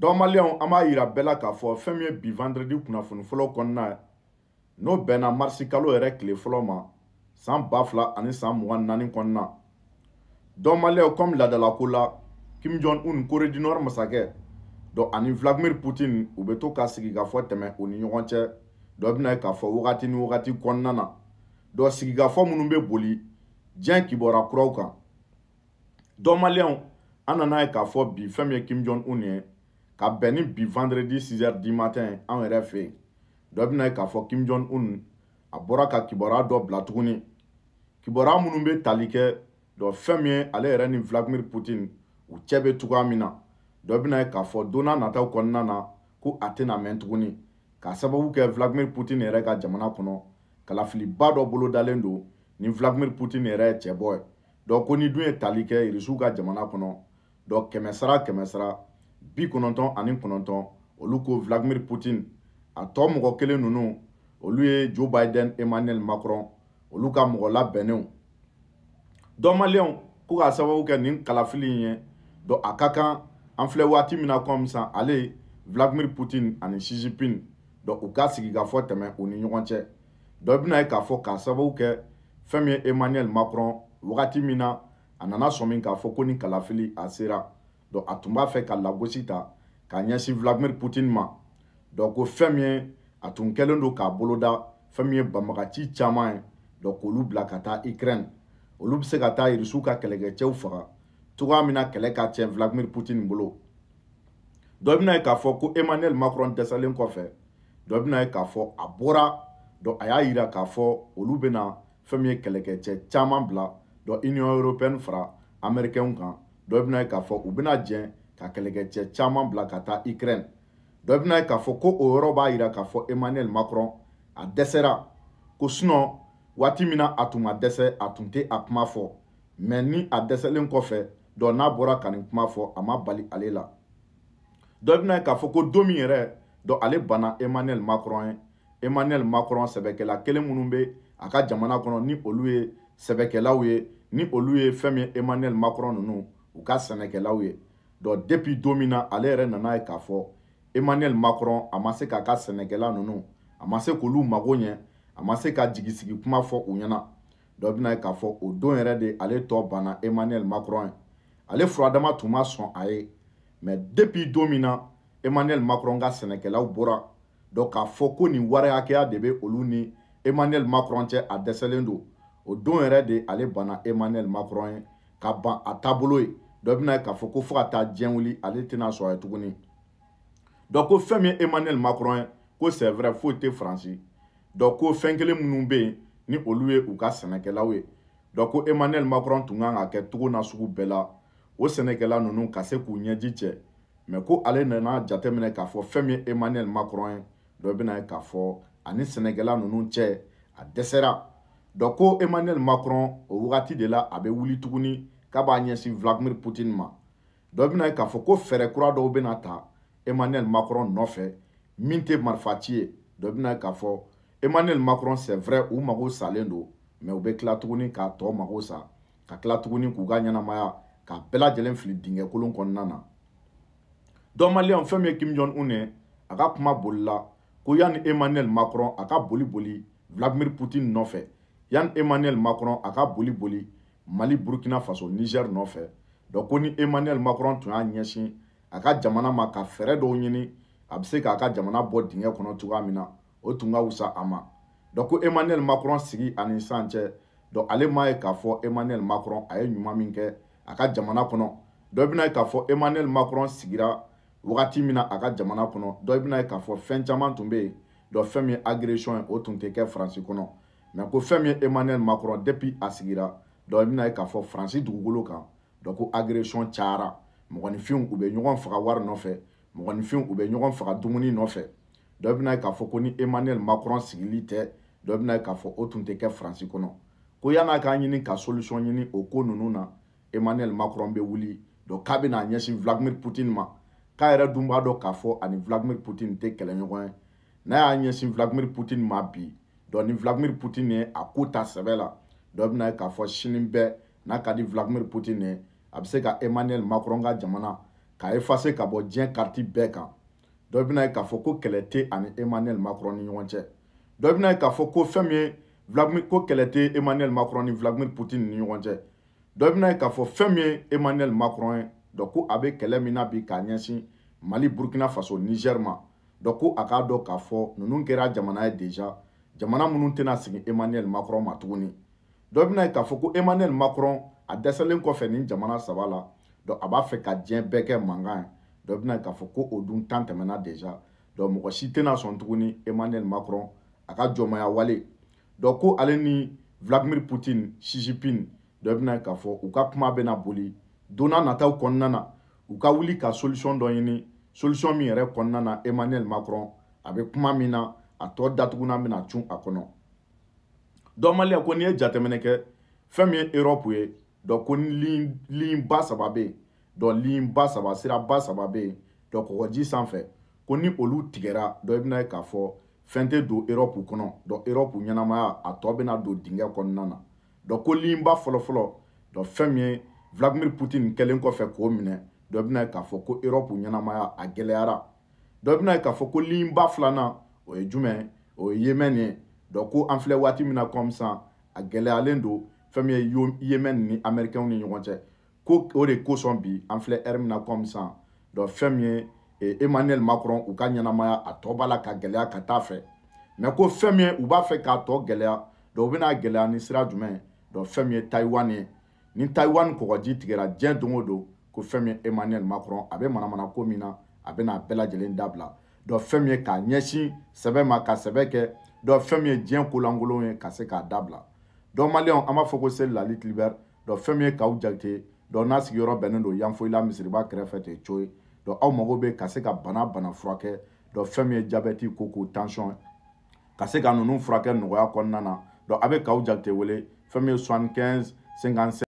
dɔnbaliyaw an b'a yira bɛɛ la k'a fɔ fɛn min ye bi vendredi kunnafoni fɔlɔ kɔnɔna ye n'o bɛnna marisi kalo yɛrɛ tile fɔlɔ ma san ba fila ani san mugan naani kɔnɔna dɔnbaliyaw kɔmi laadalako la kim jong un kore di nɔri masakɛ dɔ ani vladimir putin u bɛ to ka sigikafɔ tɛmɛ u ni ɲɔgɔn cɛ dɔ bɛna ye k'a fɔ wagati ni wagati kɔnɔna na dɔ sigikafɔ minnu bɛ boli diɲɛ kibaruya kuraw kan dɔnbaliyaw an nana ye k'a fɔ bi fɛn min ye kim jong un ye ka bɛn ni bi vendredi 6h du matin an yɛrɛ fɛ yen dɔ bɛna ye k'a fɔ kim jong un a bɔra ka kibaruya dɔ bila tuguni kibaruya minnu bɛ tali kɛ dɔ fɛn min ye ale yɛrɛ ni vladimir putin u cɛ bɛ cogoya min na dɔ bɛna ye k'a fɔ don n'a nataw kɔnɔna na ko a tɛna mɛn tuguni k'a sababu kɛ vladimir putin yɛrɛ ka jamana kɔnɔ kalafiliba dɔ bolodalen don ni vladimir putin yɛrɛ ye cɛbɔ ye dɔ ko ni dun ye tali kɛ irisiw ka jamana kɔnɔ dɔ kɛmɛ sara kɛmɛ sara bi kɔnɔntɔn ani kɔnɔntɔn olu ko vladimir putin a tɔ mɔgɔ kelen ninnu olu ye joe biden emmanuel macron olu ka mɔgɔ labɛnnenw dɔnmaliyɛnw ko k'a sababu kɛ nin kalafili in ye dɔn a ka kan an filɛ waati min na kɔmi sisan ale vladimir putin ani sisipin dɔn u ka sigikafɔ tɛmɛ u ni ɲɔgɔn cɛ dɔ bɛna ye k'a fɔ k'a sababu kɛ fɛn min ye emmanuel macron wagati min na a nana sɔmin k'a fɔ ko nin kalafili a sera donc a tun b'a fɛ ka lagosi ta k'a ɲɛsin vladimir poutine ma donc ko fɛn min ye a tun kɛlen don k'a boloda fɛn min ye banbagaci caman ye donc k'olu bila ka taa ukraine olu bɛ se ka taa irisiw ka kɛlɛkɛcɛw faga cogoya min na kɛlɛ ka tiɲɛ vladimir poutine bolo dɔ bɛna ye k'a fɔ ko emmanuel macron dɛsɛlen kɔfɛ dɔ bɛna ye k'a fɔ a bɔra donc a y'a yira k'a fɔ olu bɛna fɛn min ye kɛlɛkɛcɛ caman bila donc union européenne fara américain kan dɔ bɛna ye k'a fɔ u bɛna jɛn ka kɛlɛkɛcɛ caman bila ka taa ukraine dɔ bɛna ye k'a fɔ ko o yɔrɔ b'a yira k'a fɔ emmanuel macron a dɛsɛra ko sinɔn waati min na a tun ma dɛsɛ a tun tɛ a kuma fɔ mɛ ni a dɛsɛlen kɔfɛ dɔn n'a bɔra ka nin kuma fɔ a ma bali ale la dɔ bɛna ye k'a fɔ ko don min yɛrɛ dɔn ale banna emmanuel macron ye emmanuel macron sɛbɛkɛla kelen minnu bɛ a ka jamana kɔnɔ ni olu ye sɛbɛkɛlaw ye ni olu ye fɛn min ye emmanuel macron ninnu u ka sɛnɛkɛlaw ye dɔn depuis don min na ale yɛrɛ nana ye k'a fɔ emmanuel macron a ma se k'a ka sɛnɛkɛla ninnu a ma se k'olu mago ɲɛ a ma se ka jigisigi kuma fɔ u ɲɛna dɔ bɛna ye k'a fɔ o don yɛrɛ de ale tɔ banna emmanuel macron ye ale furadama tun ma sɔn a ye mɛ depuis don min na emmanuel macron ka sɛnɛkɛlaw bɔra dɔn k'a fɔ ko nin wari hakɛya de bɛ olu ni emmanuel macron cɛ a dɛsɛlen don o don yɛrɛ de ale banna emmanuel macron ye ka ban a taabolo ye dɔ bɛna ye k'a fɔ ko fo ka taa diɲɛ wuli ale tɛna sɔn a ye tuguni dɔ ko fɛn min ye emmanuel macron ye ko c'est vrai foyi tɛ faransi dɔ ko fɛn kelen minnu bɛ yen ni olu ye u ka sɛnɛkɛlaw ye dɔ ko emmanuel macron tun kan ka kɛ togo nasugu bɛɛ la o sɛnɛkɛla ninnu ka se k'u ɲɛji cɛ mɛ ko ale nana jateminɛ k'a fɔ fɛn min ye emmanuel macron ye dɔ bɛna ye k'a fɔ ani sɛnɛkɛla ninnu cɛ a dɛsɛra Do ko Emmanuel Macron ou gati de la abe ouli toukouni kaba a nyesi Vladimir Poutin ma. Do binay ka fo ko fere kura do oube nata, Emmanuel Macron nofe, minte marfatye, do binay ka fo, Emmanuel Macron se vre ou magou salen do, me oube klatoukouni kato magou sa, ka klatoukouni kouga nyanamaya, ka bela jelen flit dinge koulon kon nana. Do man le an femye kimjon oune, agap ma bol la, kou yan Emmanuel Macron akap boli boli, Vladimir Poutin nofe, yan emmanuel macron a ka boli boli mali burkina faso niger nɔfɛ dɔn ko ni emmanuel macron tun y'a ɲɛsin a ka jamana ma ka fɛɛrɛ dɔw ɲini a bɛ se k'a ka jamana bɔ dingɛ kɔnɔ cogoya min na o tun ka wusa a ma dɔn ko emmanuel macron sigi ani san cɛ dɔn ale m'a ye k'a fɔ emmanuel macron a ye ɲuman min kɛ a ka jamana kɔnɔ dɔ bɛna ye k'a fɔ emmanuel macron sigira wagati min na a ka jamana kɔnɔ dɔ bɛna ye k'a fɔ fɛn caman tun bɛ yen dɔn fɛn min ye agression ye o tun tɛ kɛ faransi kɔnɔ mɛ ko fɛn min ye emmanuel macron depuis a sigira donc i bɛna ye k'a fɔ faransi dugukolo kan donc ko agression cayara mɔgɔninfinw u bɛ ɲɔgɔn faga wari nɔfɛ mɔgɔninfinw u bɛ ɲɔgɔn faga dumuni nɔfɛ dɔ bɛna ye k'a fɔ ko ni emmanuel macron sigili tɛ dɔ bɛna ye k'a fɔ o tun tɛ kɛ faransi kɔnɔ ko yann'a k'a ɲini ka solution ɲini o ko ninnu na emmanuel macron bɛ wuli donc k'a bɛna a ɲɛsin vladimir poutine ma k'a yɛrɛ dun b'a dɔn k'a fɔ ani vladimir poutine tɛ kɛlɛɲɔgɔn ye n'a y'a ɲɛsin vladimir poutine ma bi ni vladimir putin ye a ko ta sɛbɛ la dɔ bɛna ye k'a fɔ sini bɛɛ n'a ka di vladimir putin ye a bɛ se ka emmanuel macron ka jamana ka efase ka bɔ diɲɛ kariti bɛɛ kan dɔ bɛna ye k'a fɔ ko kɛlɛ tɛ ani emmanuel macron ni ɲɔgɔn cɛ dɔ bɛna ye k'a fɔ ko fɛn min ye vladimir ko kɛlɛ tɛ emmanuel macron ni vladimir putin ni ɲɔgɔn cɛ dɔ bɛna ye k'a fɔ fɛn min ye emmanuel macron ye dɔ ko a bɛ kɛlɛ min na bi k'a ɲɛsin mali burukina faso niger ma dɔ ko a k'a dɔn k'a fɔ ninnu kɛra jamana ye déjà jamana minnu tɛna sigi emmanuel macron ma tuguni dɔ bɛna ye k'a fɔ ko emmanuel macron a dɛsɛlen kɔfɛ nin jamana saba la dɔn a b'a fɛ ka diɲɛ bɛɛ kɛ mankan ye dɔ bɛna ye k'a fɔ ko o dun tan tɛmɛna déjà dɔn mɔgɔ si tɛna sɔn tuguni emmanuel macron a ka jɔnmaya wale dɔn ko ale ni vladimir putin sisipin dɔ bɛna ye k'a fɔ u ka kuma bɛna boli don n'a nataw kɔnɔna na u ka wuli ka solution dɔ ɲini solution min yɛrɛ kɔnɔna na emmanuel macron a bɛ kuma min na a tɔ datugunan bɛna cun a kɔnɔ dɔnbaliya ko n'i ye jateminɛ kɛ fɛn min ye erɔpu ye dɔn ko ni ligne ba saba bɛ yen dɔn ligne ba saba sira ba saba bɛ yen dɔn kɔgɔji sanfɛ ko ni olu tigɛra dɔn i bɛna ye k'a fɔ fɛn tɛ don erɔpu kɔnɔ dɔn erɔpu ɲɛnamaya a tɔ bɛna don dingɛ kɔnɔna na dɔn ko ligne ba fɔlɔfɔlɔ dɔn fɛn min ye vladimir putin kɛlen kɔfɛ k'o minɛ dɔ bɛna ye k'a fɔ ko erɔpu ɲɛnamaya a gɛlɛyara dɔ bɛna ye k'a fɔ ko ligne ba filanan o ye jumɛn o ye yemɛn ye dɔn ko an filɛ waati min na kɔmi sisan a gɛlɛyalen don fɛn min ye yemɛn ni amɛrikɛnw ni ɲɔgɔn cɛ ko o de kosɔn bi an filɛ ɛri min na kɔmi sisan dɔn fɛn min ye eh, emmanuel macron u ka ɲɛnamaya a tɔ b'a la ka gɛlɛya ka taa fɛ mɛ ko fɛn min ye u b'a fɛ k'a tɔ gɛlɛya dɔn u bɛna gɛlɛya ni sira jumɛn dɔn fɛn min ye taiwan ye ni taiwan kɔgɔji tigɛra diɲɛ don o don ko fɛn min ye emmanuel macron a bɛ manamana ko min na a bɛna a bɛɛ lajɛlen dabila dɔ fɛn min ye k'a ɲɛsin sɛbɛn ma ka sɛbɛn kɛ dɔ fɛn min ye diɲɛ kolankolon ye ka se k'a dabila dɔ maliyɛnw an b'a fɔ ko seli lali tilibɛri dɔ fɛn min ye kaw jakite dɔ n'a sigiyɔrɔ bɛnnen don yanfoyila misiriba kɛrɛfɛ ten coye dɔ aw mago bɛ ka se ka bana bana furakɛ dɔ fɛn min ye jabɛti koko tansiyɔn ka se ka ninnu furakɛ nɔgɔya kɔnɔna na dɔ a bɛ kaw jakite wele fɛn min ye soixante quinze cinquante sept